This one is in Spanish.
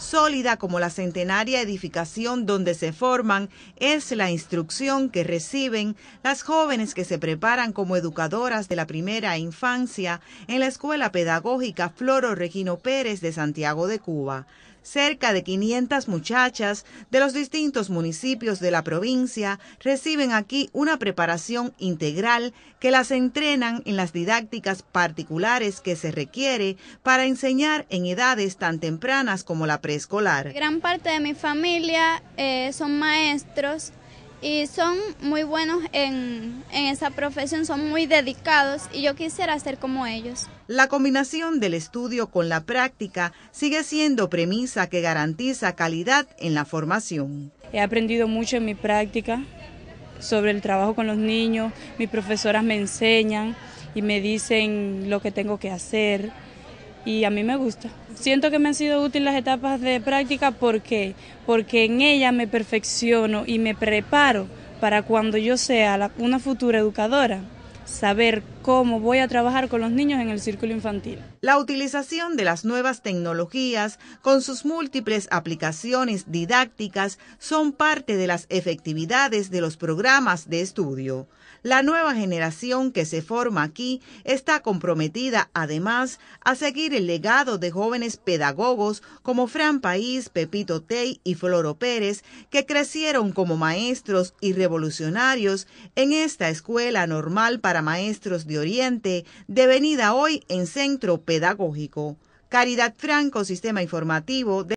sólida como la centenaria edificación donde se forman, es la instrucción que reciben las jóvenes que se preparan como educadoras de la primera infancia en la Escuela Pedagógica Floro Regino Pérez de Santiago de Cuba. Cerca de 500 muchachas de los distintos municipios de la provincia reciben aquí una preparación integral que las entrenan en las didácticas particulares que se requiere para enseñar en edades tan tempranas como la preescolar. Gran parte de mi familia eh, son maestros y son muy buenos en, en, esa profesión, son muy dedicados y yo quisiera ser como ellos. La combinación del estudio con la práctica sigue siendo premisa que garantiza calidad en la formación. He aprendido mucho en mi práctica sobre el trabajo con los niños, mis profesoras me enseñan y me dicen lo que tengo que hacer y a mí me gusta. Siento que me han sido útiles las etapas de práctica porque en ella me perfecciono y me preparo para cuando yo sea una futura educadora saber cómo voy a trabajar con los niños en el círculo infantil. La utilización de las nuevas tecnologías con sus múltiples aplicaciones didácticas son parte de las efectividades de los programas de estudio. La nueva generación que se forma aquí está comprometida además a seguir el legado de jóvenes pedagogos como Fran País, Pepito Tey y Floro Pérez, que crecieron como maestros y revolucionarios en esta escuela normal para Maestros de Oriente, devenida hoy en Centro Pedagógico. Caridad Franco, Sistema Informativo de